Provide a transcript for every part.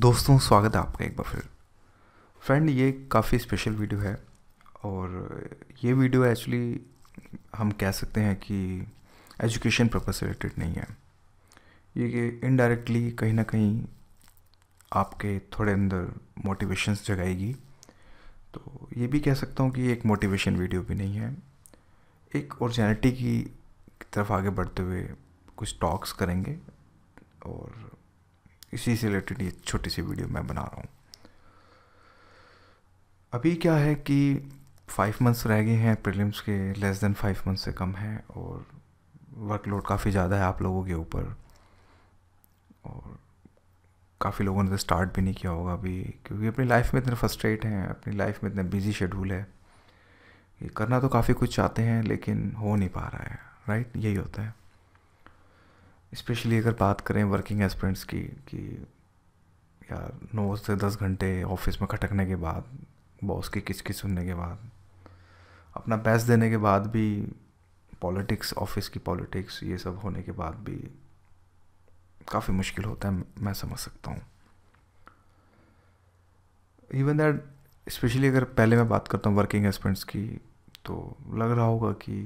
दोस्तों स्वागत है आपका एक बार फिर फ्रेंड ये काफ़ी स्पेशल वीडियो है और ये वीडियो एक्चुअली हम कह सकते हैं कि एजुकेशन पर्पज़ से रिलेटेड नहीं है ये इनडायरेक्टली कहीं ना कहीं आपके थोड़े अंदर मोटिवेशंस जगाएगी तो ये भी कह सकता हूँ कि एक मोटिवेशन वीडियो भी नहीं है एक ओरिजिनलिटी की तरफ आगे बढ़ते हुए कुछ टॉक्स करेंगे और इसी से रिलेटेड ये छोटी सी वीडियो मैं बना रहा हूँ अभी क्या है कि फाइव मंथ्स रह गए हैं प्रीलिम्स के लेस देन फाइव मंथ से कम है और वर्कलोड काफ़ी ज़्यादा है आप लोगों के ऊपर और काफ़ी लोगों ने तो स्टार्ट भी नहीं किया होगा अभी क्योंकि अपनी लाइफ में इतने फर्स्ट्रेट हैं अपनी लाइफ में इतना बिजी शेड्यूल है ये करना तो काफ़ी कुछ चाहते हैं लेकिन हो नहीं पा रहा है राइट यही होता है स्पेशली अगर बात करें वर्किंग एस्परेंट्स की कि यार नौ से दस घंटे ऑफिस में खटकने के बाद बॉस की किचकी सुनने के बाद अपना बेस्ट देने के बाद भी पॉलिटिक्स ऑफिस की पॉलिटिक्स ये सब होने के बाद भी काफ़ी मुश्किल होता है मैं समझ सकता हूँ इवन दैट स्पेशली अगर पहले मैं बात करता हूँ वर्किंग एस्परेंट्स की तो लग रहा होगा कि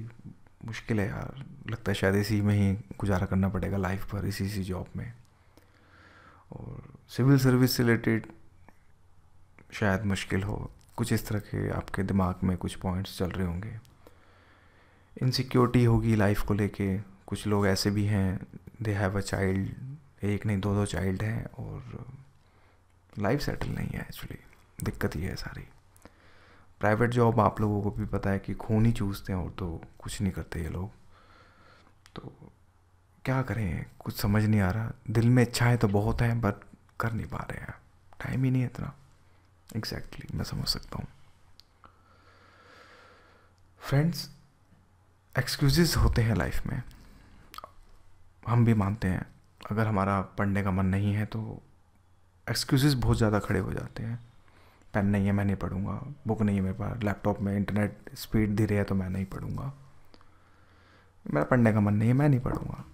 मुश्किल है यार लगता है शायद इसी में ही गुजारा करना पड़ेगा लाइफ पर इसी इसी जॉब में और सिविल सर्विस से रिलेटेड शायद मुश्किल हो कुछ इस तरह के आपके दिमाग में कुछ पॉइंट्स चल रहे होंगे इनसिक्योरिटी होगी लाइफ को लेके कुछ लोग ऐसे भी हैं दे हैव अ चाइल्ड एक नहीं दो दो चाइल्ड हैं और लाइफ सेटल नहीं है एक्चुअली दिक्कत ही है सारी प्राइवेट जॉब आप लोगों को भी पता है कि खून ही चूसते हैं और तो कुछ नहीं करते ये लोग तो क्या करें कुछ समझ नहीं आ रहा दिल में इच्छा है तो बहुत है बट कर नहीं पा रहे हैं टाइम ही नहीं है इतना एग्जैक्टली exactly, मैं समझ सकता हूँ फ्रेंड्स एक्सक्यूज़ होते हैं लाइफ में हम भी मानते हैं अगर हमारा पढ़ने का मन नहीं है तो एक्सक्यूज़ बहुत ज़्यादा खड़े हो जाते हैं पेन नहीं है मैं नहीं पढ़ूंगा बुक नहीं है मेरे पास लैपटॉप में इंटरनेट स्पीड धीरे है तो मैं नहीं पढ़ूंगा मेरा पढ़ने का मन नहीं है मैं नहीं पढ़ूंगा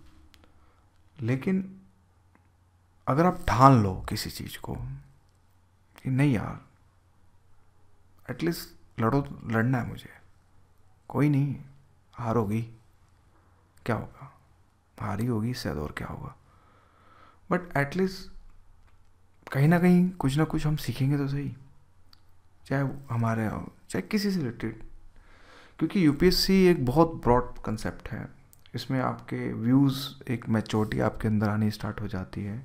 लेकिन अगर आप ठान लो किसी चीज़ को कि नहीं यार एटलीस्ट लड़ो लड़ना है मुझे कोई नहीं हार होगी क्या होगा हारी होगी शायद और क्या होगा बट एटलीस्ट कहीं ना कहीं कुछ ना कुछ हम सीखेंगे तो सही चाहे हमारे यहाँ चाहे किसी से रिलेटेड क्योंकि यूपीएससी एक बहुत ब्रॉड कंसेप्ट है इसमें आपके व्यूज़ एक मेचोरिटी आपके अंदर आनी स्टार्ट हो जाती है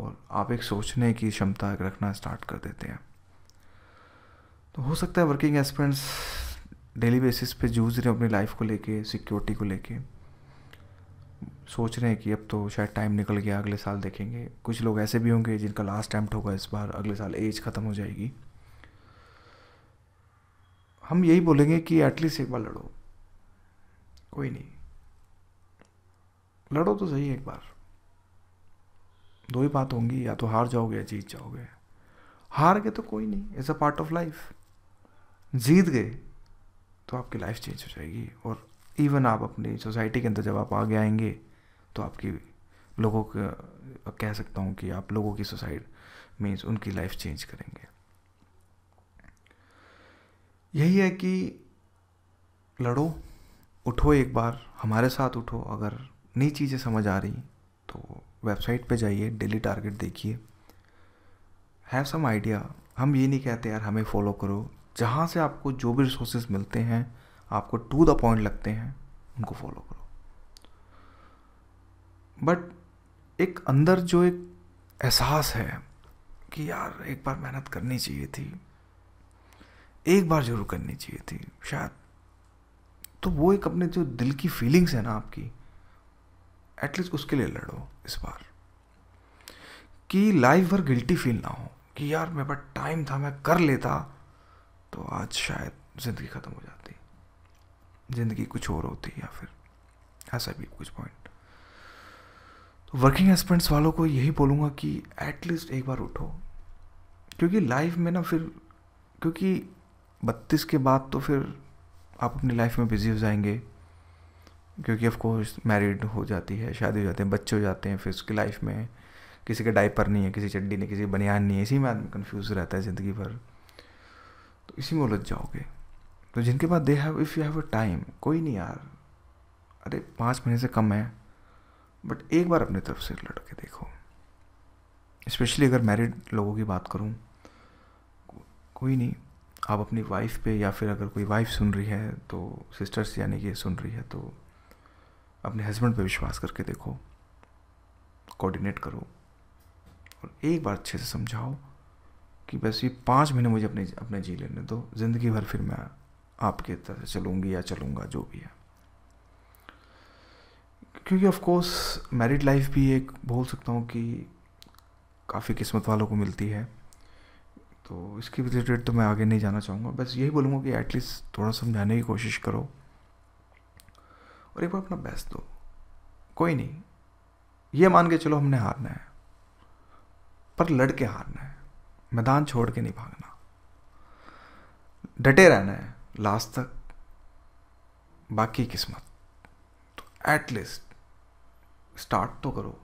और आप एक सोचने की क्षमता रखना स्टार्ट कर देते हैं तो हो सकता है वर्किंग एस्पिरेंट्स डेली बेसिस पे जूझ रहे हैं अपनी लाइफ को लेके सिक्योरिटी को लेके सोच रहे हैं कि अब तो शायद टाइम निकल गया अगले साल देखेंगे कुछ लोग ऐसे भी होंगे जिनका लास्ट अटैम्प्ट होगा इस बार अगले साल एज ख़त्म हो जाएगी हम यही बोलेंगे कि एटलीस्ट एक बार लड़ो कोई नहीं लड़ो तो सही एक बार दो ही बात होंगी या तो हार जाओगे या जीत जाओगे हार गए तो कोई नहीं is a part of life जीत गए तो आपकी लाइफ चेंज हो जाएगी और इवन आप अपनी सोसाइटी के अंदर जब आप आगे आएंगे तो आपकी लोगों को कह सकता हूँ कि आप लोगों की सोसाइटी मीन्स उनकी लाइफ चेंज करेंगे यही है कि लड़ो उठो एक बार हमारे साथ उठो अगर नई चीज़ें समझ आ रही तो वेबसाइट पे जाइए डेली टारगेट देखिए हैव सम आइडिया हम ये नहीं कहते यार हमें फॉलो करो जहाँ से आपको जो भी रिसोर्सेज मिलते हैं आपको टू द पॉइंट लगते हैं उनको फॉलो करो बट एक अंदर जो एक एहसास है कि यार एक बार मेहनत करनी चाहिए थी एक बार जरूर करनी चाहिए थी शायद तो वो एक अपने जो दिल की फीलिंग्स है ना आपकी एटलीस्ट उसके लिए लड़ो इस बार कि लाइफ भर गिल्टी फील ना हो कि यार मेरे पास टाइम था मैं कर लेता तो आज शायद ज़िंदगी ख़त्म हो जाती ज़िंदगी कुछ और होती या फिर ऐसा भी कुछ पॉइंट तो वर्किंग एस्पेंट्स वालों को यही बोलूँगा कि एटलीस्ट एक बार उठो क्योंकि लाइफ में ना फिर क्योंकि बत्तीस के बाद तो फिर आप अपनी लाइफ में बिज़ी हो जाएंगे क्योंकि ऑफ कोर्स मैरिड हो जाती है शादी हो जाते हैं बच्चे हो जाते हैं फिर उसकी लाइफ में किसी के डाइपर नहीं है किसी चड्डी नहीं किसी बनियान नहीं है इसी में आदमी कन्फ्यूज़ रहता है ज़िंदगी भर तो इसी में उलझ जाओगे तो जिनके पास they have if you have a time कोई नहीं यार अरे पाँच महीने से कम है बट एक बार अपनी तरफ से लड़ के देखो स्पेशली अगर मैरिड लोगों की बात करूँ कोई नहीं आप अपनी वाइफ पे या फिर अगर कोई वाइफ सुन रही है तो सिस्टर्स यानी कि सुन रही है तो अपने हस्बैंड पे विश्वास करके देखो कोऑर्डिनेट करो और एक बार अच्छे से समझाओ कि बस ये पाँच महीने मुझे अपने अपने जी लेने दो ज़िंदगी भर फिर मैं आपके तरह चलूँगी या चलूँगा जो भी है क्योंकि ऑफकोर्स मैरिड लाइफ भी एक बोल सकता हूँ कि काफ़ी किस्मत वालों को मिलती है तो इसके रिलेटेड तो मैं आगे नहीं जाना चाहूँगा बस यही बोलूँगा कि एटलीस्ट थोड़ा समझाने की कोशिश करो और एक बार अपना बेस्ट दो कोई नहीं ये मान के चलो हमने हारना है पर लड़ के हारना है मैदान छोड़ के नहीं भागना डटे रहना है लास्ट तक बाकी किस्मत तो एटलीस्ट स्टार्ट तो करो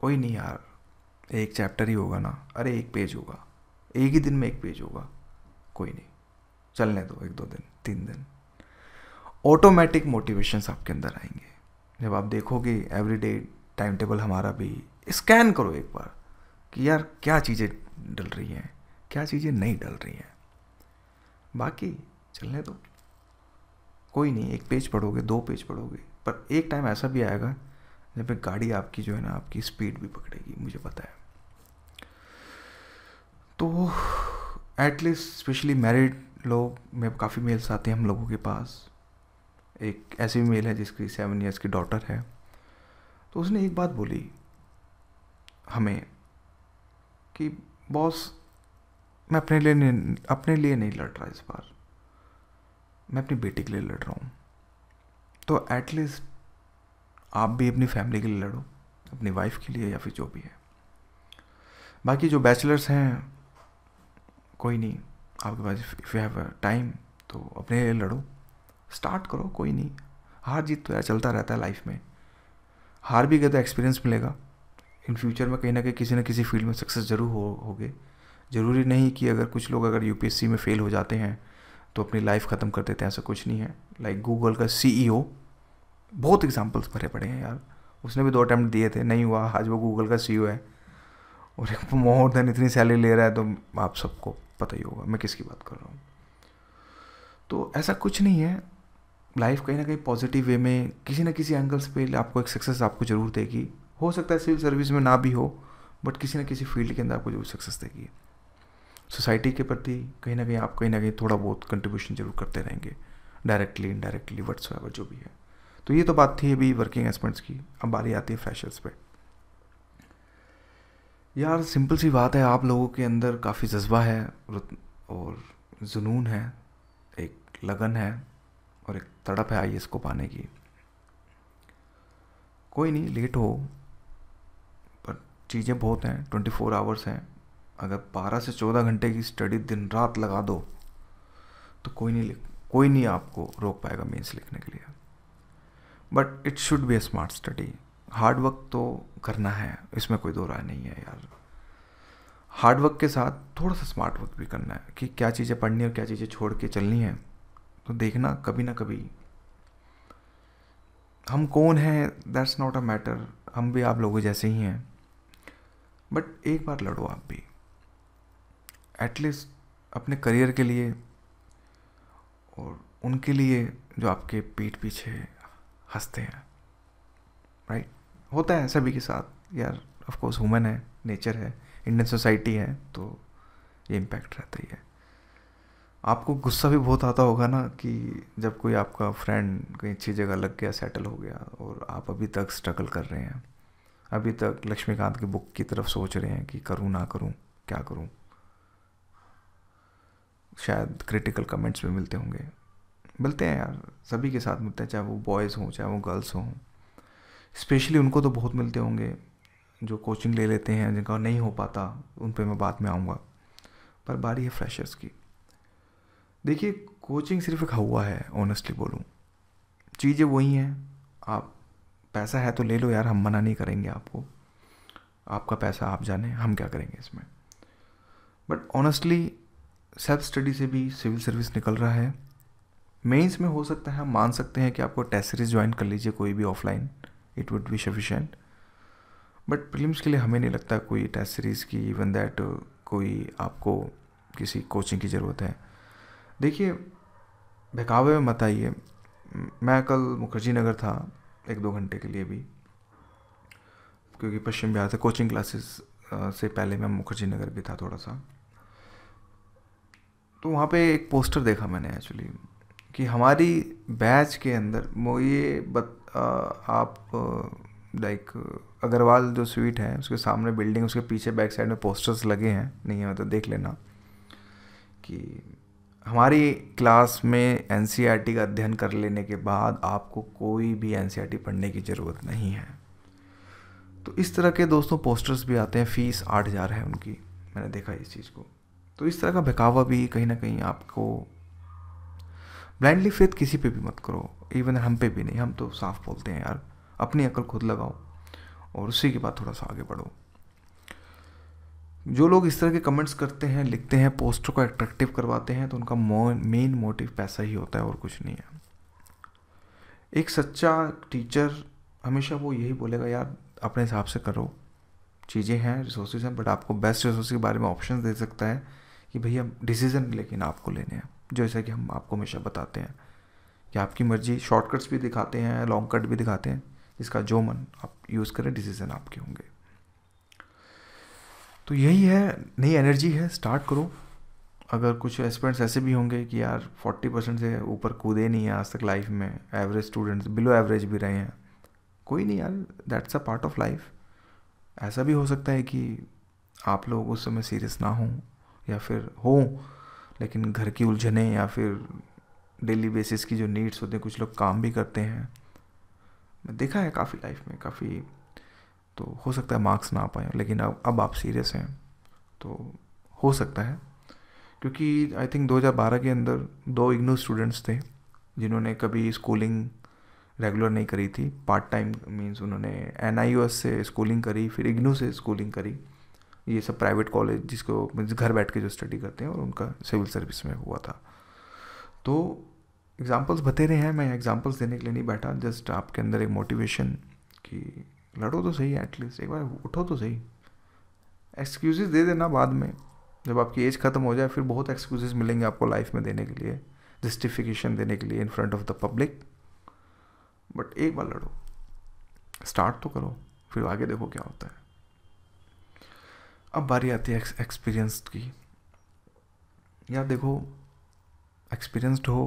कोई नहीं यार एक चैप्टर ही होगा ना अरे एक पेज होगा एक ही दिन में एक पेज होगा कोई नहीं चलने दो एक दो दिन तीन दिन ऑटोमेटिक मोटिवेशंस आपके अंदर आएंगे जब आप देखोगे एवरी डे टाइम टेबल हमारा भी स्कैन करो एक बार कि यार क्या चीज़ें डल रही हैं क्या चीज़ें नहीं डल रही हैं बाकी चलने दो कोई नहीं एक पेज पढ़ोगे दो पेज पढ़ोगे पर एक टाइम ऐसा भी आएगा जब एक गाड़ी आपकी जो है ना आपकी स्पीड भी पकड़ेगी मुझे पता है एटलीस्ट स्पेशली मैरिड लोग में काफ़ी मेल्स आते हैं हम लोगों के पास एक ऐसी मेल है जिसकी सेवन ईयर्स की डॉटर है तो उसने एक बात बोली हमें कि बॉस मैं अपने लिए अपने लिए नहीं लड़ रहा इस बार मैं अपनी बेटी के लिए लड़ रहा हूँ तो एटलीस्ट आप भी अपनी फैमिली के लिए लड़ो अपनी वाइफ के लिए या फिर जो भी है बाकी जो बैचलर्स हैं कोई नहीं आपके पास इफ़ यू हैव टाइम तो अपने लिए लड़ो स्टार्ट करो कोई नहीं हार जीत तो यार चलता रहता है लाइफ में हार भी गए तो एक्सपीरियंस मिलेगा इन फ्यूचर में कहीं ना कहीं किसी ना किसी फील्ड में सक्सेस जरूर हो होगे ज़रूरी नहीं कि अगर कुछ लोग अगर यूपीएससी में फ़ेल हो जाते हैं तो अपनी लाइफ ख़त्म कर देते हैं ऐसा कुछ नहीं है लाइक गूगल का सी e बहुत एग्जाम्पल्स भरे पड़े हैं यार उसने भी दो अटैम्प्ट दिए थे नहीं हुआ आज वो गूगल का सी e है और मोर देन इतनी सैलरी ले रहा है तो आप सबको पता ही होगा मैं किसकी बात कर रहा हूँ तो ऐसा कुछ नहीं है लाइफ कहीं ना कहीं पॉजिटिव वे में किसी ना किसी एंगल्स पे आपको एक सक्सेस आपको ज़रूर देगी हो सकता है सिविल सर्विस में ना भी हो बट किसी ना किसी फील्ड के अंदर आपको जरूर सक्सेस देगी सोसाइटी के प्रति कहीं ना कहीं आप कहीं ना कहीं थोड़ा बहुत कंट्रीब्यूशन जरूर करते रहेंगे डायरेक्टली इनडायरेक्टली वट्स जो भी है तो ये तो बात थी अभी वर्किंग एस्पेंट्स की अब बारी आती है फ्रेशर्स पे यार सिंपल सी बात है आप लोगों के अंदर काफ़ी जज्बा है और जुनून है एक लगन है और एक तड़प है आई को पाने की कोई नहीं लेट हो पर चीज़ें बहुत हैं ट्वेंटी फोर आवर्स हैं अगर बारह से चौदह घंटे की स्टडी दिन रात लगा दो तो कोई नहीं कोई नहीं आपको रोक पाएगा मेंस लिखने के लिए but it should be a smart study hard work तो करना है इसमें कोई दो राय नहीं है यार हार्ड वर्क के साथ थोड़ा सा स्मार्ट वर्क भी करना है कि क्या चीज़ें पढ़नी और क्या चीज़ें छोड़ के चलनी है तो देखना कभी ना कभी हम कौन हैं दैट्स नॉट अ मैटर हम भी आप लोगों जैसे ही हैं बट एक बार लड़ो आप भी एटलीस्ट अपने करियर के लिए और उनके लिए जो आपके पीठ पीछे हंसते हैं राइट होता है सभी के साथ यार ऑफकोर्स हुमन है नेचर है इंडियन सोसाइटी है तो ये इम्पैक्ट रहता ही है आपको गुस्सा भी बहुत आता होगा ना कि जब कोई आपका फ्रेंड कहीं अच्छी जगह लग गया सेटल हो गया और आप अभी तक स्ट्रगल कर रहे हैं अभी तक लक्ष्मीकांत की बुक की तरफ सोच रहे हैं कि करूँ ना करूँ क्या करूँ शायद क्रिटिकल कमेंट्स भी मिलते होंगे मिलते हैं यार सभी के साथ मिलते हैं चाहे वो बॉयज़ हों चाहे वो गर्ल्स हों स्पेशली उनको तो बहुत मिलते होंगे जो कोचिंग ले लेते हैं जिनका नहीं हो पाता उन पर मैं बाद में आऊँगा पर बारी है फ्रेशर्स की देखिए कोचिंग सिर्फ एक हवा है ऑनेस्टली बोलूँ चीज़ें वही हैं आप पैसा है तो ले लो यार हम मना नहीं करेंगे आपको आपका पैसा आप जाने हम क्या करेंगे इसमें बट ऑनेस्टली सेल्फ स्टडी से भी सिविल सर्विस निकल रहा है मेंस में हो सकता है हम मान सकते हैं कि आपको टेस्ट सीरीज ज्वाइन कर लीजिए कोई भी offline it would be sufficient but prelims के लिए हमें नहीं लगता कोई टेस्ट सीरीज़ की इवन दैट uh, कोई आपको किसी कोचिंग की ज़रूरत है देखिए बहकावे में मत आइए मैं कल मुखर्जी नगर था एक दो घंटे के लिए भी क्योंकि पश्चिम बिहार से कोचिंग क्लासेस uh, से पहले मैं मुखर्जी नगर भी था थोड़ा सा तो वहाँ पे एक पोस्टर देखा मैंने एक्चुअली कि हमारी बैच के अंदर वो ये बत आप लाइक अग्रवाल जो स्वीट है उसके सामने बिल्डिंग उसके पीछे बैक साइड में पोस्टर्स लगे हैं नहीं है तो देख लेना कि हमारी क्लास में एन e का अध्ययन कर लेने के बाद आपको कोई भी एन e पढ़ने की ज़रूरत नहीं है तो इस तरह के दोस्तों पोस्टर्स भी आते हैं फीस आठ हज़ार है उनकी मैंने देखा इस चीज़ को तो इस तरह का बहकावा भी कहीं ना कहीं आपको ब्लाइंडली फेथ किसी पे भी मत करो इवन हम पे भी नहीं हम तो साफ बोलते हैं यार अपनी अकल खुद लगाओ और उसी के बाद थोड़ा सा आगे बढ़ो जो लोग इस तरह के कमेंट्स करते हैं लिखते हैं पोस्टर को अट्रैक्टिव करवाते हैं तो उनका मेन मोटिव पैसा ही होता है और कुछ नहीं है एक सच्चा टीचर हमेशा वो यही बोलेगा यार अपने हिसाब से करो चीज़ें हैं रिसोर्सेज हैं बट आपको बेस्ट रिसोर्स के बारे में ऑप्शन दे सकता है कि भैया डिसीजन लेकिन आपको लेने हैं जैसा कि हम आपको हमेशा बताते हैं कि आपकी मर्जी शॉर्टकट्स भी दिखाते हैं लॉन्ग कट भी दिखाते हैं इसका जो मन आप यूज़ करें डिसीजन आपके होंगे तो यही है नई एनर्जी है स्टार्ट करो अगर कुछ एस्पिरेंट्स ऐसे भी होंगे कि यार फोर्टी परसेंट से ऊपर कूदे नहीं हैं आज तक लाइफ में एवरेज स्टूडेंट्स बिलो एवरेज भी रहे हैं कोई नहीं यार that's a part of life ऐसा भी हो सकता है कि आप लोग उस समय सीरियस ना हों या फिर हों लेकिन घर की उलझने या फिर डेली बेसिस की जो नीड्स होते हैं कुछ लोग काम भी करते हैं मैं देखा है काफ़ी लाइफ में काफ़ी तो हो सकता है मार्क्स ना आ पाए लेकिन अब अब आप सीरियस हैं तो हो सकता है क्योंकि आई थिंक 2012 के अंदर दो इग्नू स्टूडेंट्स थे जिन्होंने कभी स्कूलिंग रेगुलर नहीं करी थी पार्ट टाइम मीन्स उन्होंने एन से स्कूलिंग करी फिर इग्नू से स्कूलिंग करी ये सब प्राइवेट कॉलेज जिसको घर बैठ के जो स्टडी करते हैं और उनका सिविल सर्विस में हुआ था तो एग्जाम्पल्स बतेरे हैं मैं एग्जाम्पल्स देने के लिए नहीं बैठा जस्ट आपके अंदर एक मोटिवेशन कि लड़ो तो सही एटलीस्ट एक बार उठो तो सही एक्सक्यूजेज दे देना बाद में जब आपकी एज ख़त्म हो जाए फिर बहुत एक्सक्यूजेज मिलेंगे आपको लाइफ में देने के लिए जस्टिफिकेशन देने के लिए in front of the public but एक बार लड़ो स्टार्ट तो करो फिर आगे देखो क्या होता है अब बारी आती है एक्सपीरियंस्ड की या देखो एक्सपीरियंस्ड हो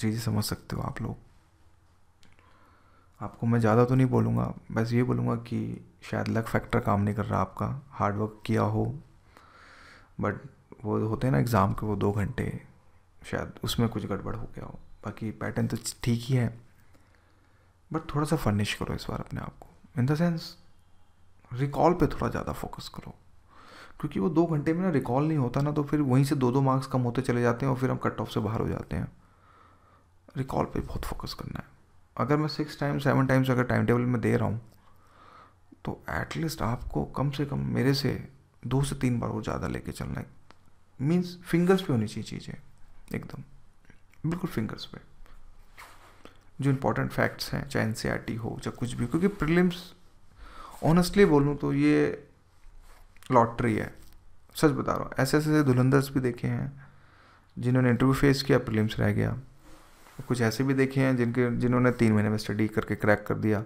चीज़ें समझ सकते हो आप लोग आपको मैं ज़्यादा तो नहीं बोलूँगा बस ये बोलूँगा कि शायद लक फैक्टर काम नहीं कर रहा आपका हार्डवर्क किया हो बट वो होते हैं ना एग्ज़ाम के वो दो घंटे शायद उसमें कुछ गड़बड़ हो गया हो बाकी पैटर्न तो ठीक ही है बट थोड़ा सा फर्निश करो इस बार अपने आप को इन द सेंस रिकॉल पे थोड़ा ज़्यादा फोकस करो क्योंकि वो दो घंटे में ना रिकॉल नहीं होता ना तो फिर वहीं से दो दो मार्क्स कम होते चले जाते हैं और फिर हम कट ऑफ से बाहर हो जाते हैं रिकॉल पर बहुत फोकस करना है अगर मैं सिक्स टाइम्स सेवन टाइम्स अगर टाइम टेबल में दे रहा हूँ तो एटलीस्ट आपको कम से कम मेरे से दो से तीन बार और ज़्यादा लेके चलना है मीन्स फिंगर्स पे होनी चाहिए चीज़ें एकदम बिल्कुल फिंगर्स पे जो इम्पोर्टेंट फैक्ट्स हैं चाहे एन e हो चाहे कुछ भी क्योंकि प्रिलिम्स ऑनेस्टली बोलूँ तो ये लॉटरी है सच बता रहा हूँ ऐसे ऐसे धुलंदर्स भी देखे हैं जिन्होंने इंटरव्यू फेस किया प्रीलिम्स रह गया कुछ ऐसे भी देखे हैं जिनके जिन्होंने तीन महीने में स्टडी करके क्रैक कर दिया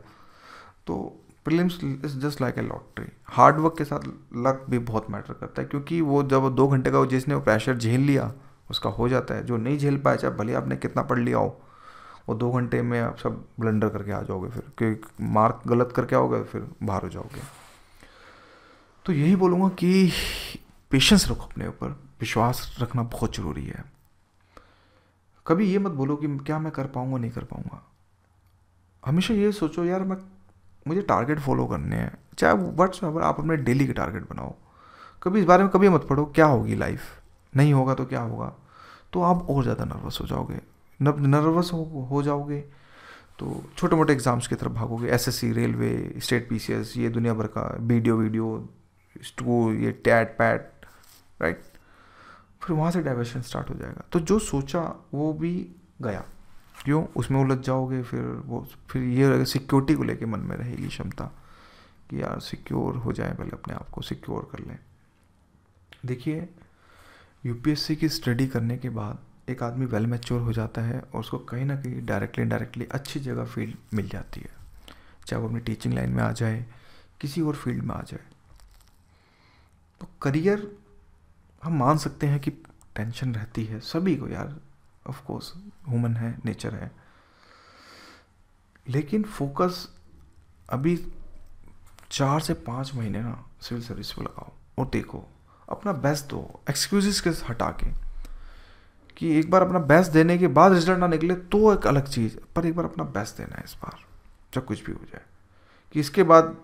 तो prelims is just like a lottery hard work के साथ लक भी बहुत मैटर करता है क्योंकि वो जब दो घंटे का जिसने वो प्रेशर झेल लिया उसका हो जाता है जो नहीं झेल पाया चाहे भले आपने कितना पढ़ लिया हो वो दो घंटे में आप सब ब्लंडर करके आ जाओगे फिर क्योंकि मार्क गलत करके आओगे फिर बाहर हो जाओगे तो यही बोलूँगा कि पेशेंस रखो अपने ऊपर विश्वास रखना बहुत ज़रूरी है कभी ये मत बोलो कि क्या मैं कर पाऊँगा नहीं कर पाऊँगा हमेशा ये सोचो यार मैं मुझे टारगेट फॉलो करने हैं चाहे वट्स एवर आप अपने डेली के टारगेट बनाओ कभी इस बारे में कभी मत पढ़ो क्या होगी लाइफ नहीं होगा तो क्या होगा तो आप और ज़्यादा नर्वस हो जाओगे नर्वस हो, हो जाओगे तो छोटे मोटे एग्ज़ाम्स की तरफ भागोगे एसएससी रेलवे स्टेट पीसीएस ये दुनिया भर का वीडियो वीडियो वो ये टैट पैट राइट फिर वहाँ से डाइवर्शन स्टार्ट हो जाएगा तो जो सोचा वो भी गया क्यों उसमें उलझ जाओगे फिर वो फिर ये सिक्योरिटी को लेके मन में रहेगी क्षमता कि यार सिक्योर हो जाए पहले अपने आप को सिक्योर कर लें देखिए यूपीएससी की स्टडी करने के बाद एक आदमी वेल मैच्योर हो जाता है और उसको कहीं ना कहीं डायरेक्टली इनडायरेक्टली अच्छी जगह फील्ड मिल जाती है चाहे वो अपनी टीचिंग लाइन में आ जाए किसी और फील्ड में आ जाए तो करियर हम मान सकते हैं कि टेंशन रहती है सभी को यार ऑफ कोर्स ह्यूमन है नेचर है लेकिन फोकस अभी चार से पाँच महीने ना सिविल सर्विस पर लगाओ और देखो अपना बेस्ट दो एक्सक्यूजेस के हटा के कि एक बार अपना बेस्ट देने के बाद रिजल्ट ना निकले तो एक अलग चीज़ पर एक बार अपना बेस्ट देना है इस बार जब कुछ भी हो जाए कि इसके बाद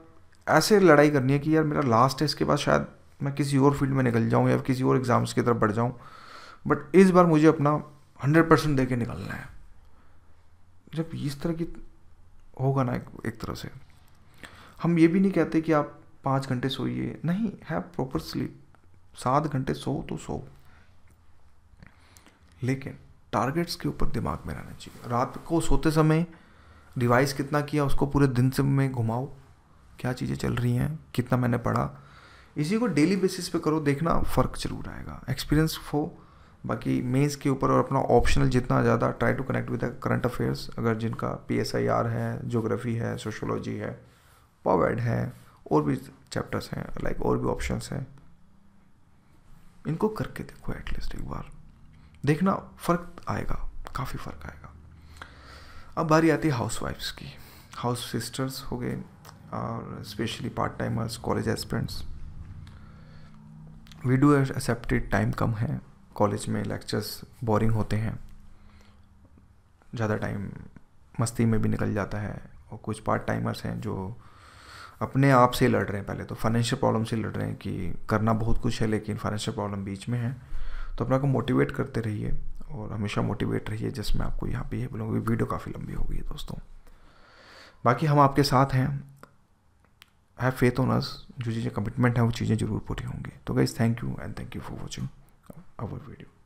ऐसे लड़ाई करनी है कि यार मेरा लास्ट है इसके बाद शायद मैं किसी और फील्ड में निकल जाऊँ या किसी और एग्ज़ाम्स की तरफ बढ़ जाऊँ बट इस बार मुझे अपना हंड्रेड परसेंट दे के निकलना है जब इस तरह की होगा ना एक, तरह से हम ये भी नहीं कहते कि आप पाँच घंटे सोइए नहीं है प्रॉपर स्लीप सात घंटे सो तो सो लेकिन टारगेट्स के ऊपर दिमाग में रहना चाहिए रात को सोते समय रिवाइज कितना किया उसको पूरे दिन से में घुमाओ क्या चीज़ें चल रही हैं कितना मैंने पढ़ा इसी को डेली बेसिस पे करो देखना फ़र्क जरूर आएगा एक्सपीरियंस हो बाकी मेंस के ऊपर और अपना ऑप्शनल जितना ज़्यादा try to connect with current affairs अगर जिनका पी एस आई आर है जोग्राफ़ी है सोशोलॉजी है पॉवेड है और भी चैप्टर्स हैं लाइक और भी ऑप्शन हैं इनको करके देखो एटलीस्ट एक बार देखना फ़र्क आएगा काफ़ी फ़र्क आएगा अब बारी आती है हाउस वाइफ्स की हाउस सिस्टर्स हो गए और specially part timers college aspirants we do accepted time कम है कॉलेज में लेक्चर्स बोरिंग होते हैं ज़्यादा टाइम मस्ती में भी निकल जाता है और कुछ पार्ट टाइमर्स हैं जो अपने आप से लड़ रहे हैं पहले तो फाइनेंशियल प्रॉब्लम से लड़ रहे हैं कि करना बहुत कुछ है लेकिन फाइनेंशियल प्रॉब्लम बीच में है तो अपना को मोटिवेट करते रहिए और हमेशा मोटिवेट रहिए जिसमें आपको यहाँ पे ये बोलूँगी वीडियो काफ़ी लंबी हो गई है दोस्तों बाकी हम आपके साथ हैं हैव फेथ ऑन अस जो चीज़ें कमिटमेंट है वो चीज़ें जरूर पूरी होंगी तो guys thank you and thank you for watching our video